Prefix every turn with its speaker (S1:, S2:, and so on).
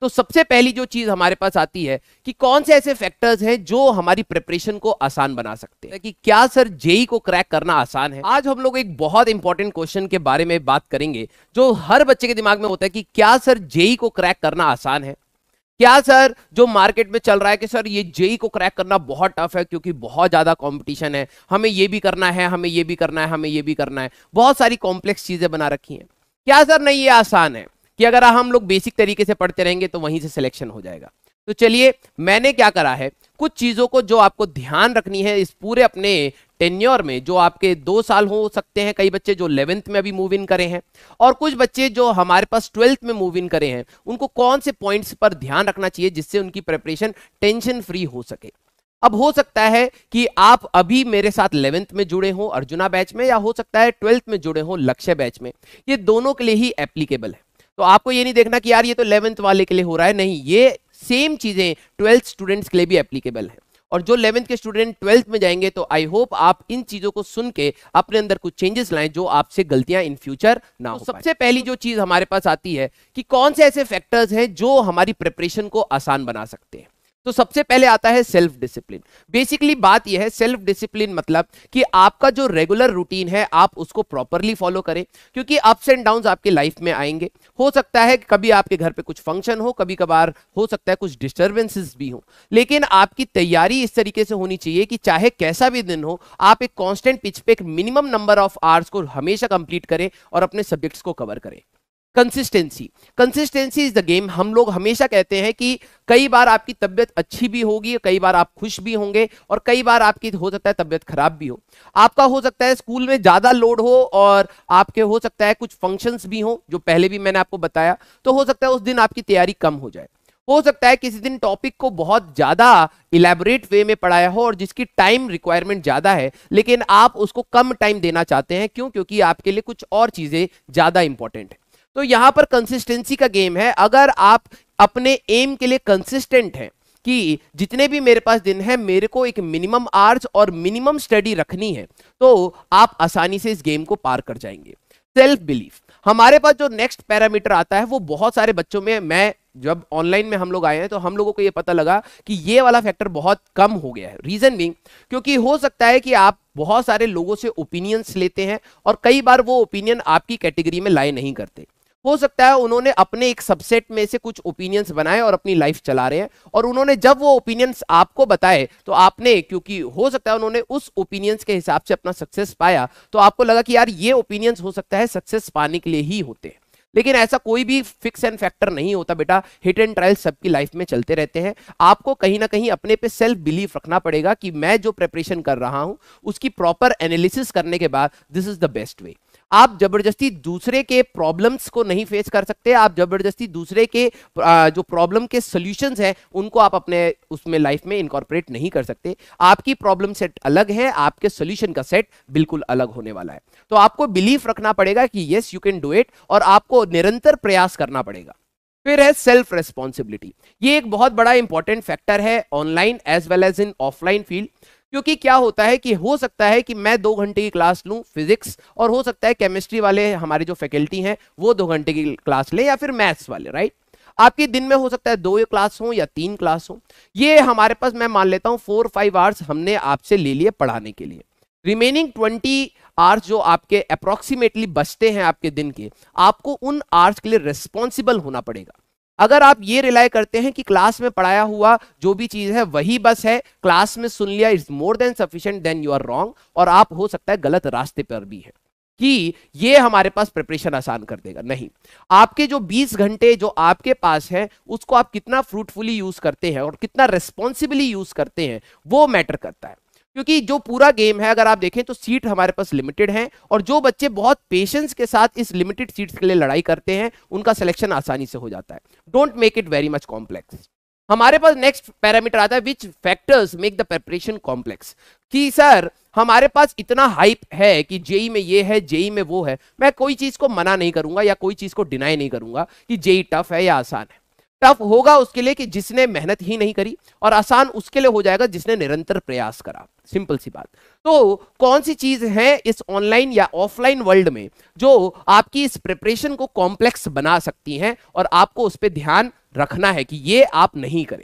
S1: तो सबसे पहली जो चीज हमारे पास आती है कि कौन से ऐसे फैक्टर्स हैं जो हमारी प्रिपरेशन को आसान बना सकते हैं कि क्या सर जेई e e को क्रैक करना आसान है आज हम लोग एक बहुत इंपॉर्टेंट क्वेश्चन के बारे में बात करेंगे जो हर बच्चे के दिमाग में होता है कि क्या सर जेई e को क्रैक करना आसान है क्या सर जो मार्केट में चल रहा है कि सर ये जेई को क्रैक करना बहुत टफ है क्योंकि बहुत ज़्यादा कंपटीशन है हमें ये भी करना है हमें ये भी करना है हमें ये भी करना है बहुत सारी कॉम्प्लेक्स चीज़ें बना रखी हैं क्या सर नहीं ये आसान है कि अगर हम लोग बेसिक तरीके से पढ़ते रहेंगे तो वहीं से सिलेक्शन हो जाएगा तो चलिए मैंने क्या करा है कुछ चीज़ों को जो आपको ध्यान रखनी है इस पूरे अपने टेन्योर में जो आपके दो साल हो सकते हैं कई बच्चे जो इलेवेंथ में अभी मूव इन करे हैं और कुछ बच्चे जो हमारे पास ट्वेल्थ में मूव इन करे हैं उनको कौन से पॉइंट्स पर ध्यान रखना चाहिए जिससे उनकी प्रिपरेशन टेंशन फ्री हो सके अब हो सकता है कि आप अभी मेरे साथ इलेवेंथ में जुड़े हों अर्जुना बैच में या हो सकता है ट्वेल्थ में जुड़े हों लक्ष्य बैच में ये दोनों के लिए ही एप्लीकेबल है तो आपको ये नहीं देखना कि यार ये तो इलेवंथ वाले के लिए हो रहा है नहीं ये सेम चीजें ट्वेल्थ स्टूडेंट्स के लिए भी एप्लीकेबल है और जो इलेवंथ के स्टूडेंट ट्वेल्थ में जाएंगे तो आई होप आप इन चीजों को सुन के अपने अंदर कुछ चेंजेस लाएं जो आपसे गलतियां इन फ्यूचर ना तो हो सबसे पहली जो चीज हमारे पास आती है कि कौन से ऐसे फैक्टर्स हैं जो हमारी प्रिपरेशन को आसान बना सकते हैं तो सबसे पहले आता है सेल्फ डिसिप्लिन बेसिकली बात यह है सेल्फ डिसिप्लिन मतलब कि आपका जो रेगुलर रूटीन है आप उसको प्रॉपरली फॉलो करें क्योंकि अप्स एंड डाउन आपके लाइफ में आएंगे हो सकता है कि कभी आपके घर पे कुछ फंक्शन हो कभी कभार हो सकता है कुछ डिस्टर्बेंसेस भी हो लेकिन आपकी तैयारी इस तरीके से होनी चाहिए कि चाहे कैसा भी दिन हो आप एक कॉन्स्टेंट पिच पे एक मिनिमम नंबर ऑफ आवर्स को हमेशा कंप्लीट करें और अपने सब्जेक्ट्स को कवर करें consistency consistency is the game हम लोग हमेशा कहते हैं कि कई बार आपकी तबियत अच्छी भी होगी कई बार आप खुश भी होंगे और कई बार आपकी हो सकता है तबियत खराब भी हो आपका हो सकता है स्कूल में ज्यादा लोड हो और आपके हो सकता है कुछ फंक्शंस भी हो जो पहले भी मैंने आपको बताया तो हो सकता है उस दिन आपकी तैयारी कम हो जाए हो सकता है किसी दिन टॉपिक को बहुत ज्यादा इलेबोरेट वे में पढ़ाया हो और जिसकी टाइम रिक्वायरमेंट ज्यादा है लेकिन आप उसको कम टाइम देना चाहते हैं क्यों क्योंकि आपके लिए कुछ और चीजें ज्यादा इंपॉर्टेंट तो यहां पर कंसिस्टेंसी का गेम है अगर आप अपने एम के लिए कंसिस्टेंट हैं कि जितने भी मेरे पास दिन है मेरे को एक मिनिमम आर्स और मिनिमम स्टडी रखनी है तो आप आसानी से इस गेम को पार कर जाएंगे सेल्फ बिलीफ हमारे पास जो नेक्स्ट पैरामीटर आता है वो बहुत सारे बच्चों में मैं जब ऑनलाइन में हम लोग आए हैं तो हम लोगों को ये पता लगा कि ये वाला फैक्टर बहुत कम हो गया है रीजन भी क्योंकि हो सकता है कि आप बहुत सारे लोगों से ओपिनियंस लेते हैं और कई बार वो ओपिनियन आपकी कैटेगरी में लाए नहीं करते हो सकता है उन्होंने अपने एक सबसेट में से कुछ ओपिनियंस बनाए और अपनी लाइफ चला रहे हैं और उन्होंने जब वो ओपिनियंस आपको बताए तो आपने क्योंकि हो सकता है उन्होंने उस ओपिनियंस के हिसाब से अपना सक्सेस पाया तो आपको लगा कि यार ये ओपिनियंस हो सकता है सक्सेस पाने के लिए ही होते हैं लेकिन ऐसा कोई भी फिक्स एंड फैक्टर नहीं होता बेटा हिट एंड ट्रायल सबकी लाइफ में चलते रहते हैं आपको कहीं ना कहीं अपने पे सेल्फ बिलीफ रखना पड़ेगा कि मैं जो प्रेपरेशन कर रहा हूं उसकी प्रॉपर एनालिसिस करने के बाद this is the best way आप जबरदस्ती दूसरे के प्रॉब्लम्स को नहीं फेस कर सकते आप जबरदस्ती दूसरे के जो प्रॉब्लम के सोल्यूशन हैं उनको आप अपने उसमें लाइफ में इंकॉर्पोरेट नहीं कर सकते आपकी प्रॉब्लम सेट अलग है आपके सोल्यूशन का सेट बिल्कुल अलग होने वाला है तो आपको बिलीफ रखना पड़ेगा कि yes you can do it और आपको निरंतर प्रयास करना पड़ेगा फिर है सेल्फ रेस्पॉन्सिबिलिटी ये एक बहुत बड़ा इंपॉर्टेंट फैक्टर है online as well as in offline field क्योंकि क्या होता है कि हो सकता है कि मैं दो घंटे की क्लास लूँ फिजिक्स और हो सकता है केमिस्ट्री वाले हमारे जो फैकल्टी हैं वो दो घंटे की क्लास लें या फिर मैथ्स वाले राइट आपके दिन में हो सकता है दो क्लास हो या तीन क्लास हो ये हमारे पास मैं मान लेता हूँ फोर फाइव आवर्स हमने आपसे ले लिए पढ़ाने के लिए रिमेनिंग ट्वेंटी आवर्स जो आपके अप्रोक्सीमेटली बचते हैं आपके दिन के आपको उन आवर्स के लिए रिस्पॉन्सिबल होना पड़ेगा अगर आप ये रिलाय करते हैं कि क्लास में पढ़ाया हुआ जो भी चीज है वही बस है क्लास में सुन लिया is more than sufficient then you are wrong और आप हो सकता है गलत रास्ते पर भी है कि ये हमारे पास प्रिपरेशन आसान कर देगा नहीं आपके जो 20 घंटे जो आपके पास है उसको आप कितना फ्रूटफुली यूज करते हैं और कितना रिस्पॉन्सिबली यूज करते हैं वो मैटर करता है क्योंकि जो पूरा गेम है अगर आप देखें तो सीट हमारे पास लिमिटेड है और जो बच्चे बहुत पेशेंस के साथ इस लिमिटेड सीट्स के लिए लड़ाई करते हैं उनका सिलेक्शन आसानी से हो जाता है don't make it very much complex हमारे पास नेक्स्ट पैरामीटर आता है which factors make the preparation complex कि सर हमारे पास इतना हाइप है कि जेई e में ये है जेई e में वो है मैं कोई चीज को मना नहीं करूंगा या कोई चीज को डिनाई नहीं करूंगा कि जेई टफ e है या आसान है टफ होगा उसके लिए कि जिसने मेहनत ही नहीं करी और आसान उसके लिए हो जाएगा जिसने निरंतर प्रयास करा सिंपल सी बात तो कौन सी चीज है इस ऑनलाइन या ऑफलाइन वर्ल्ड में जो आपकी इस प्रिपरेशन को कॉम्प्लेक्स बना सकती हैं और आपको उस पर ध्यान रखना है कि ये आप नहीं करें